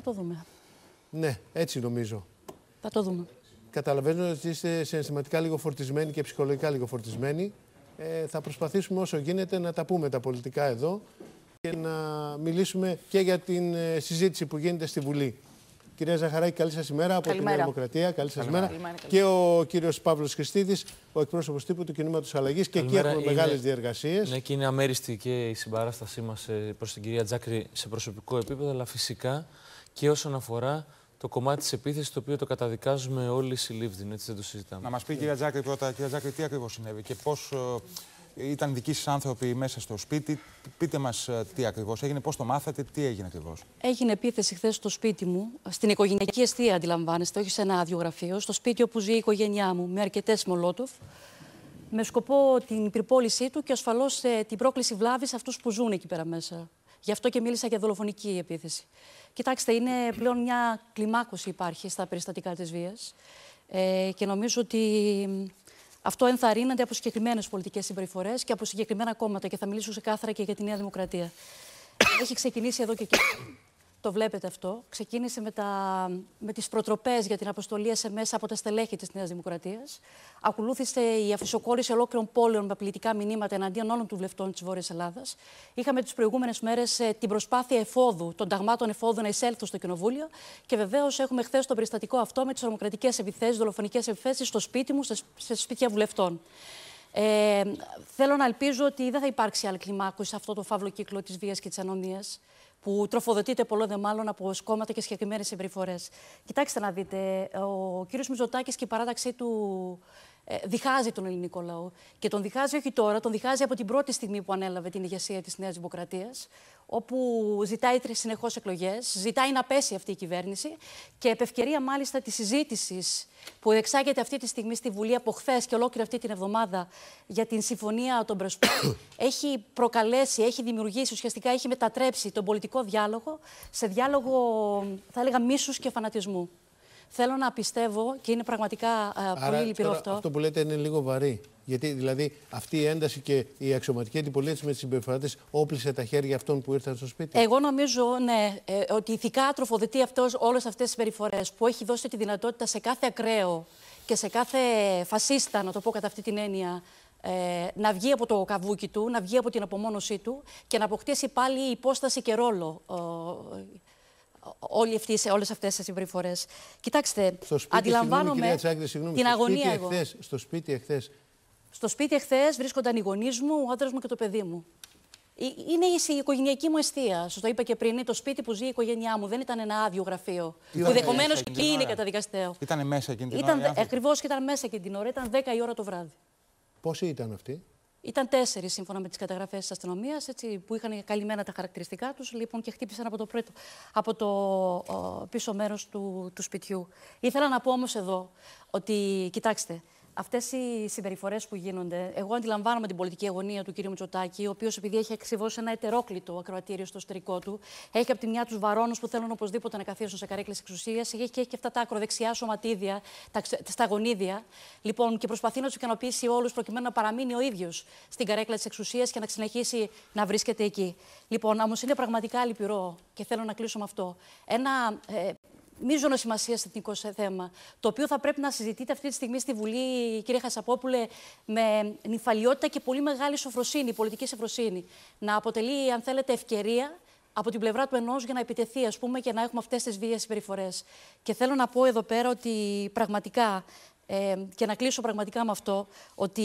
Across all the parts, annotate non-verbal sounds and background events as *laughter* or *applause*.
Θα το δούμε. Ναι, έτσι νομίζω. Θα το δούμε. Καταλαβαίνω ότι είστε συναισθηματικά λίγο φορτισμένοι και ψυχολογικά λίγο φορτισμένοι. Ε, θα προσπαθήσουμε όσο γίνεται να τα πούμε τα πολιτικά εδώ και να μιλήσουμε και για την ε, συζήτηση που γίνεται στη Βουλή. Κυρία Ζαχαράκη, καλή σας ημέρα από την Δημοκρατία. Καλή σας ημέρα. Και ο κύριος Παύλος Χριστίδης, ο εκπρόσωπος τύπου του Κινήματος Αλλαγής. Και εκεί έχουμε μεγάλες διεργασίες. Ναι, και είναι αμέριστη και η συμπαράστασή μας ε, προς την κυρία Τζάκρη σε προσωπικό επίπεδο, αλλά φυσικά και όσον αφορά το κομμάτι της επίθεσης, το οποίο το καταδικάζουμε όλοι συλλήβδιν, έτσι δεν το συζητάμε. Να μας πει η κυρία Τζάκρη πρώτα, κυρία Τζάκρη, τι ακριβώς συνέβη και πώς ε, ήταν δικοί σας άνθρωποι μέσα στο σπίτι. Πείτε μας ε, τι ακριβώς έγινε, πώς το μάθατε, τι έγινε ακριβώς. Έγινε επίθεση χθες στο σπίτι μου, στην οικογενειακή αιστεία, αντιλαμβάνεστε, όχι σε ένα άδειο γραφείο, στο σπίτι όπου ζει η οικογένειά μου, με αρκετές μολότοφ, με σκοπό την υπερπόλησή του και ασφαλώς ε, την πρόκληση βλάβης σε αυτούς που ζουν εκεί πέρα μέσα. Γι' αυτό και μίλησα για δολοφονική επίθεση. Κοιτάξτε, είναι πλέον μια κλιμάκωση υπάρχει στα περιστατικά της βίας ε, και νομίζω ότι αυτό ενθαρρύνεται από συγκεκριμένες πολιτικές συμπεριφορές και από συγκεκριμένα κόμματα. Και θα μιλήσω ξεκάθαρα και για τη Νέα Δημοκρατία. Έχει ξεκινήσει εδώ και εκεί. Το βλέπετε αυτό. Ξεκίνησε με, τα, με τις προτροπές για την αποστολή μέσα από τα στελέχη της Νέας Δημοκρατίας. Ακολούθησε η αφισοκόρηση ολόκληρων πόλεων με απειλητικά μηνύματα εναντίον όλων των βουλευτών της Βόρειας Ελλάδας. Είχαμε τις προηγούμενες μέρες ε, την προσπάθεια εφόδου, των ταγμάτων εφόδου να εισέλθουν στο Κοινοβούλιο. Και βεβαίως έχουμε χθες το περιστατικό αυτό με τις ορμοκρατικές επιθέσεις, δολοφονικές επιθέσεις στο σπίτι μου, σε σπίτια βουλευτών. Ε, θέλω να ελπίζω ότι δεν θα υπάρξει άλλη κλιμάκωση σε αυτό το φαύλο κύκλο της βίας και της ανομίας που τροφοδοτείται πολλό δε μάλλον από σκόμματα και συγκεκριμένες συμπεριφορές. Κοιτάξτε να δείτε, ο κύριος Μιζωτάκη και η παράταξή του ε, διχάζει τον ελληνικό λαό. Και τον διχάζει όχι τώρα, τον διχάζει από την πρώτη στιγμή που ανέλαβε την ηγεσία της Νέας Δημοκρατίας, όπου ζητάει συνεχώς εκλογές, ζητάει να πέσει αυτή η κυβέρνηση και επ' ευκαιρία μάλιστα της συζήτησης που εξάγεται αυτή τη στιγμή στη Βουλή από χθες και ολόκληρη αυτή την εβδομάδα για την συμφωνία των Πρεσπών, *coughs* έχει προκαλέσει, έχει δημιουργήσει, ουσιαστικά έχει μετατρέψει τον πολιτικό διάλογο σε διάλογο, θα έλεγα, μίσους και φανατισμού. Θέλω να πιστεύω και είναι πραγματικά ε, πολύ λυπηρό αυτό. Αυτό που λέτε είναι λίγο βαρύ. Γιατί δηλαδή αυτή η ένταση και η αξιωματική αντιπολίτευση με τις συμπεριφορά τη όπλησε τα χέρια αυτών που ήρθαν στο σπίτι. Εγώ νομίζω ναι, ε, ότι ηθικά τροφοδοτεί όλες αυτές τις συμπεριφορές που έχει δώσει τη δυνατότητα σε κάθε ακραίο και σε κάθε φασίστα, να το πω κατά αυτή την έννοια, ε, να βγει από το καβούκι του, να βγει από την απομόνωσή του και να αποκτήσει πάλι υπόσταση και ρόλο όλη αυτή, σε όλες αυτές τις συμπεριφορές. Κοιτάξτε, σπίτι, αντιλαμβάνομαι την αγωνία σπίτι εγώ. στο σπίτι εχθές. Στο σπίτι εχθές βρίσκονταν οι γονείς μου, ο άντρας μου και το παιδί μου. Ε, είναι η οικογενειακή μου αιστεία. Σας το είπα και πριν. το σπίτι που ζει η οικογένειά μου. Δεν ήταν ένα άδειο γραφείο. Που δεχομένω και είναι καταδικαστέο. Ήταν μέσα εκείνη την ώρα. Ακριβώς και ήταν μέσα εκείνη την ώρα. Ήταν 10 η ώρα το βράδυ. Πόσοι ήταν αυτοί, ήταν τέσσερις σύμφωνα με τις καταγραφές της αστυνομίας, που είχαν καλυμμένα τα χαρακτηριστικά τους λοιπόν, και χτύπησαν από το, από το πίσω μέρος του, του σπιτιού. Ήθελα να πω όμως εδώ ότι, κοιτάξτε, αυτές οι συμπεριφορές που γίνονται. Εγώ αντιλαμβάνομαι την πολιτική αγωνία του κ. Μητσοτάκη, ο οποίος επειδή έχει ακριβώς ένα ετερόκλητο ακροατήριο στο εσωτερικό του, έχει από τη μια τους βαρόνους που θέλουν οπωσδήποτε να καθίσουν σε καρέκλες εξουσίας, έχει και, έχει και αυτά τα ακροδεξιά σωματίδια, τα, σταγονίδια, Λοιπόν, και προσπαθεί να τους ικανοποιήσει όλους προκειμένου να παραμείνει ο ίδιος στην καρέκλα της εξουσίας και να συνεχίσει να βρίσκεται εκεί. Λοιπόν, όμως είναι πραγματικά λυπηρό και θέλω να κλείσω με αυτό. Ένα ε, Μίζωνο σημασία σε εθνικό θέμα, το οποίο θα πρέπει να συζητείται αυτή τη στιγμή στη Βουλή, κύριε Χασαπόπουλε, με νυφαλιότητα και πολύ μεγάλη σοφροσύνη, πολιτική σοφροσύνη. Να αποτελεί, αν θέλετε, ευκαιρία από την πλευρά του ενός για να επιτεθεί, ας πούμε, και να έχουμε αυτές τις βίαιες συμπεριφορές. Και θέλω να πω εδώ πέρα ότι πραγματικά, ε, και να κλείσω πραγματικά με αυτό, ότι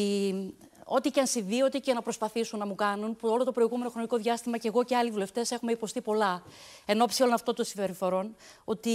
ό,τι και αν συμβεί, ό,τι και να προσπαθήσουν να μου κάνουν, που όλο το προηγούμενο χρονικό διάστημα και εγώ και άλλοι βουλευτές έχουμε υποστεί πολλά εν ώψη όλων αυτών των συμπεριφορών, ότι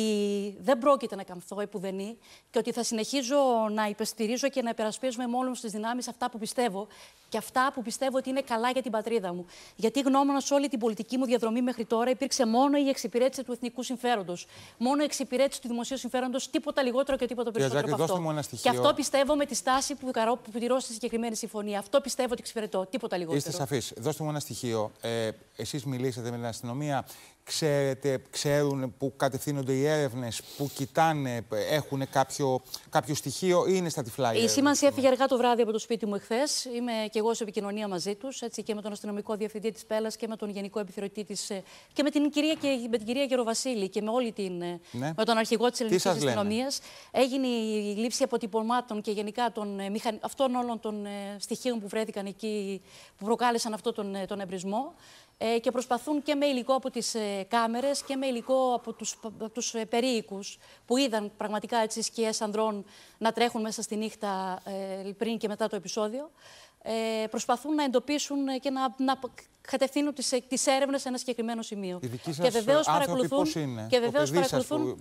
δεν πρόκειται να καμφθώ επουδενή και ότι θα συνεχίζω να υπεστηρίζω και να υπερασπίζουμε μόνο στις δυνάμεις αυτά που πιστεύω και αυτά που πιστεύω ότι είναι καλά για την πατρίδα μου. Γιατί γνώμονα σε όλη την πολιτική μου διαδρομή μέχρι τώρα υπήρξε μόνο η εξυπηρέτηση του εθνικού συμφέροντος. Μόνο η εξυπηρέτηση του δημοσίου συμφέροντος, τίποτα λιγότερο και τίποτα περισσότερο. Και, από αυτό. και αυτό πιστεύω με τη στάση που, που στη συγκεκριμένη συμφωνία. Αυτό πιστεύω ότι εξυπηρετώ. Τίποτα λιγότερο. Είστε σαφείς. Δώστε μου ένα στοιχείο. Ε, Εσείς μιλήσατε με την αστυνομία ξέρετε, ξέρουν πού κατευθύνονται οι έρευνες, πού κοιτάνε, έχουν κάποιο, κάποιο στοιχείο ή είναι στα τυφλά. Η σήμανση έφυγε αργά το βράδυ από το σπίτι μου εχθές. Είμαι και εγώ σε επικοινωνία μαζί τους, έτσι και με τον αστυνομικό διευθυντή της Πέλλα και με τον γενικό επιθεωρητή της ε, και με την κυρία, και, με την Γεροβασίλη και με, όλη την, ε, ναι. με τον αρχηγό της ελληνική αστυνομίας. Έγινε η λήψη αποτυπωμάτων και γενικά των, ε, μηχαν... αυτών όλων των στοιχείων που βρέθηκαν εκεί, που προκάλεσαν αυτόν τον, τον εμπρισμό. Ε, και προσπαθούν και με υλικό από τις ε, κάμερες και με υλικό από τους, από τους ε, περίοικους που είδαν πραγματικά έτσι σκιές ανδρών να τρέχουν μέσα στη νύχτα πριν και μετά το επεισόδιο. προσπαθούν να εντοπίσουν και να, να κατευθύνουν τις, τις έρευνες σε ένα συγκεκριμένο σημείο. Σας και βεβαίως παρακολουθούν... και βεβαίως παρακολουθούν που...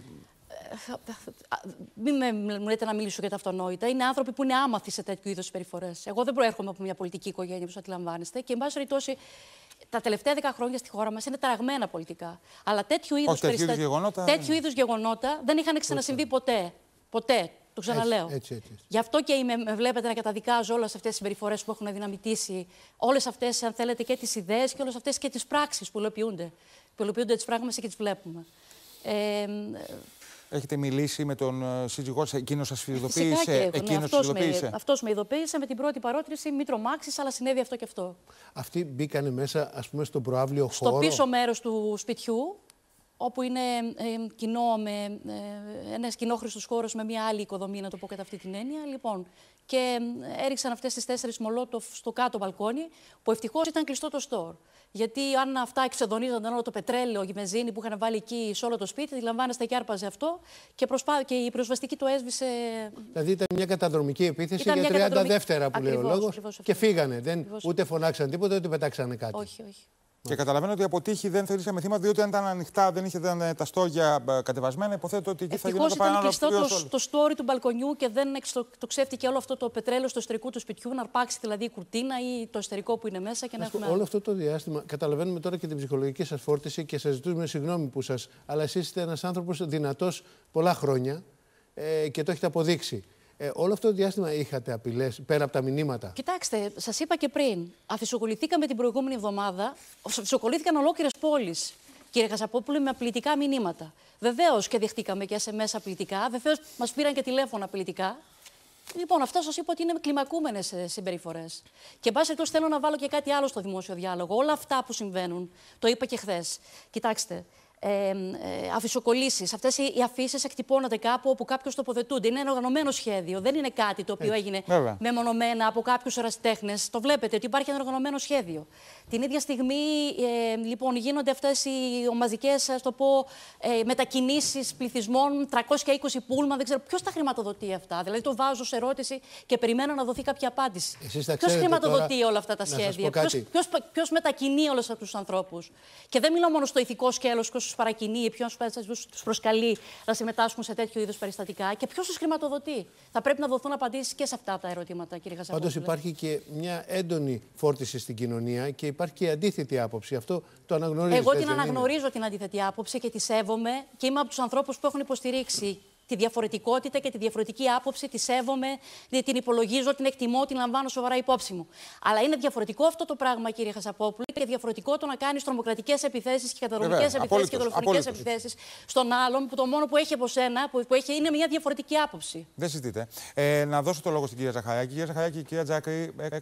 Μην μου λέτε να μιλήσω για τα αυτονόητα. Είναι άνθρωποι που είναι άμαθοι σε τέτοιου είδους περιφορές. Εγώ δεν προέρχομαι από μια πολιτική οικογένεια, όπως αντιλαμβάνεστε. Και, εν πάση περιπτώσει, τα τελευταία δέκα χρόνια στη χώρα μας είναι ταραγμένα πολιτικά. Αλλά τέτοιου είδου περιστα... γεγονότα... γεγονότα δεν είχαν ξανασυμβεί ποτέ. Ποτέ. Το ξαναλέω. Έτσι, έτσι, Γι' αυτό και είμαι, με βλέπετε να καταδικάζω όλες αυτές τις συμπεριφορές που έχουν δυναμητήσει, όλες αυτές, αν θέλετε, και τις ιδέες και όλες αυτές και τις πράξεις που υλοποιούνται. Που υλοποιούνται τις πράγματα και τις βλέπουμε. Ε, Έχετε μιλήσει με τον ε, σύζυγό σας, εκείνος σας ειδοποίησε. Εκείνος σας ειδοποίησε. Αυτός με ειδοποίησε με την πρώτη παρότριση, μη τρομάξει, αλλά συνέβη αυτό και αυτό. Αυτοί μπήκανε μέσα, ας πούμε, στον προάβλιο χώρο. Στο πίσω μέρος του σπιτιού, όπου είναι ε, κοινό με, ε, ένας κοινόχρηστος χώρος με μια άλλη οικοδομή, να το πω κατά αυτή την έννοια. Λοιπόν, και ε, έριξαν αυτές τις τέσσερις μολότοφ στο κάτω μπαλκόνι, που ευτυχώς ήταν κλειστό το store. Γιατί αν αυτά εξεδονίζονταν όλο το πετρέλαιο, η μεζίνη που είχαν βάλει εκεί σε όλο το σπίτι, αντιλαμβάνεστε και άρπαζε αυτό και, προσπά... η προσβαστική το έσβησε. Δηλαδή ήταν μια καταδρομική επίθεση ήταν για 30 καταδρομική... δεύτερα που ακριβώς, λέει ο λόγο. Και φύγανε. Δεν... Ούτε φωνάξαν τίποτα, ούτε πετάξανε κάτι. Όχι, όχι. Και καταλαβαίνω ότι αποτύχει, δεν θεωρήσαμε θύμα, διότι αν ήταν ανοιχτά, δεν είχε ε, τα στόγια ε, κατεβασμένα, υποθέτω ότι εκεί θα γινόταν παράνομο. Ήταν κλειστό το, το, στόρι του μπαλκονιού και δεν εξτοξεύτηκε όλο αυτό το πετρέλαιο στο εσωτερικό του σπιτιού, να αρπάξει δηλαδή η κουρτίνα ή το εσωτερικό που είναι μέσα και να έχουμε. Όλο αυτό το διάστημα καταλαβαίνουμε τώρα και την ψυχολογική σας φόρτιση και σας ζητούμε συγγνώμη που σας, αλλά εσείς είστε ένας άνθρωπος δυνατός πολλά χρόνια ε, και το έχετε αποδείξει. Ε, όλο αυτό το διάστημα είχατε απειλές πέρα από τα μηνύματα. Κοιτάξτε, σας είπα και πριν. Αφισοκολληθήκαμε την προηγούμενη εβδομάδα. Αφισοκολλήθηκαν ολόκληρες πόλεις. Κύριε Χασαπόπουλο, με απλητικά μηνύματα. Βεβαίως και δεχτήκαμε και SMS απλητικά, Βεβαίως μας πήραν και τηλέφωνα απλητικά. Λοιπόν, αυτό σας είπα ότι είναι κλιμακούμενες συμπεριφορές. Και μπα εκτό θέλω να βάλω και κάτι άλλο στο δημόσιο διάλογο. Όλα αυτά που συμβαίνουν, το είπα και χθες. Κοιτάξτε, ε, ε, αφισοκολλήσεις, αυτές οι αφήσεις εκτυπώνονται κάπου όπου κάποιος τοποθετούνται. Είναι ένα οργανωμένο σχέδιο. Δεν είναι κάτι το οποίο έγινε Βέβαια. μεμονωμένα από κάποιους ερασιτέχνες. Το βλέπετε ότι υπάρχει ένα οργανωμένο σχέδιο. Την ίδια στιγμή ε, λοιπόν γίνονται αυτές οι ομαζικές ε, μετακινήσεις πληθυσμών, 320 πούλμα. Δεν ξέρω ποιος τα χρηματοδοτεί αυτά. Δηλαδή το βάζω σε ερώτηση και περιμένω να δοθεί κάποια απάντηση. Ποιο χρηματοδοτεί τώρα... όλα αυτά τα σχέδια, ποιο μετακινεί όλους αυτούς τους ανθρώπους. Και δεν μιλάω μόνο στο ηθικό σκέλος του παρακινεί, ποιο του προσκαλεί να συμμετάσχουν σε τέτοιου είδους περιστατικά και ποιος τους χρηματοδοτεί. Θα πρέπει να δοθούν απαντήσεις και σε αυτά τα ερωτήματα, κύριε Χασαπούλη. Πάντως υπάρχει και μια έντονη φόρτιση στην κοινωνία και υπάρχει και η αντίθετη άποψη. Αυτό το αναγνωρίζω. Εγώ την αναγνωρίζω την αντίθετη άποψη και τη σέβομαι και είμαι από τους ανθρώπους που έχουν υποστηρίξει τη διαφορετικότητα και τη διαφορετική άποψη, τη σέβομαι, την υπολογίζω, την εκτιμώ, την λαμβάνω σοβαρά υπόψη μου. Αλλά είναι διαφορετικό αυτό το πράγμα, κύριε Χασαπόπουλο και διαφορετικό το να κάνεις τρομοκρατικές επιθέσεις και καταδρομικέ επιθέσεις και δολοφονικέ επιθέσεις στον άλλον, που το μόνο που έχει από σένα που, που έχει, είναι μια διαφορετική άποψη. Δεν συζητείτε. Ε, να δώσω το λόγο στην κυρία Ζαχαράκη. κυρία Ζαχαράκη κυρία Τζάκρη ε, ε, ε,